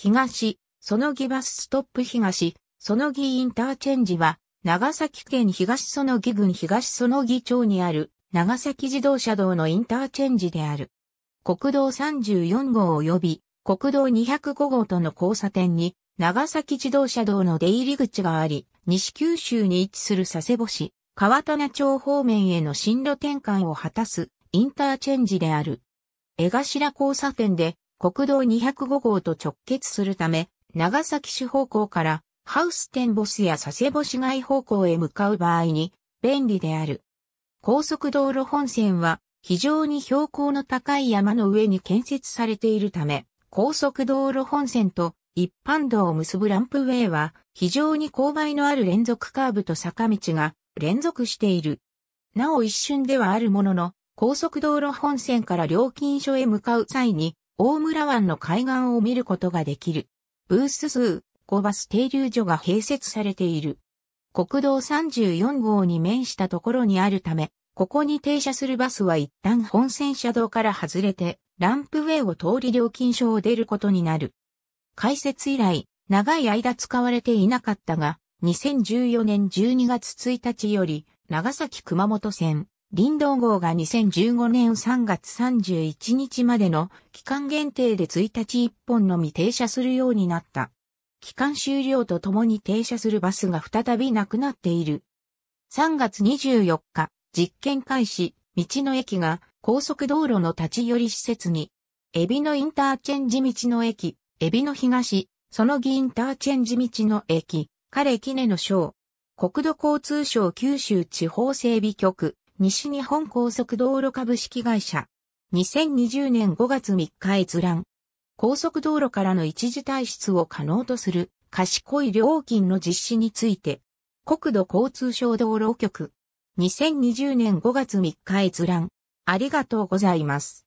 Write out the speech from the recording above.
東、そのぎバスストップ東、そのぎインターチェンジは、長崎県東そのぎ郡東そのぎ町にある、長崎自動車道のインターチェンジである。国道34号及び、国道205号との交差点に、長崎自動車道の出入り口があり、西九州に位置する佐世保市、川棚町方面への進路転換を果たすインターチェンジである。江頭交差点で国道205号と直結するため、長崎市方向からハウステンボスや佐世保市街方向へ向かう場合に便利である。高速道路本線は非常に標高の高い山の上に建設されているため、高速道路本線と一般道を結ぶランプウェイは非常に勾配のある連続カーブと坂道が連続している。なお一瞬ではあるものの、高速道路本線から料金所へ向かう際に大村湾の海岸を見ることができる。ブース数5バス停留所が併設されている。国道34号に面したところにあるため、ここに停車するバスは一旦本線車道から外れて、ランプウェイを通り料金所を出ることになる。開設以来、長い間使われていなかったが、2014年12月1日より、長崎熊本線、林道号が2015年3月31日までの期間限定で1日1本のみ停車するようになった。期間終了とともに停車するバスが再びなくなっている。3月24日、実験開始、道の駅が高速道路の立ち寄り施設に、エビのインターチェンジ道の駅、エビの東、そのぎインターチェンジ道の駅、彼キネの章、国土交通省九州地方整備局、西日本高速道路株式会社。2020年5月3日閲覧。高速道路からの一時退出を可能とする賢い料金の実施について。国土交通省道路局。2020年5月3日閲覧。ありがとうございます。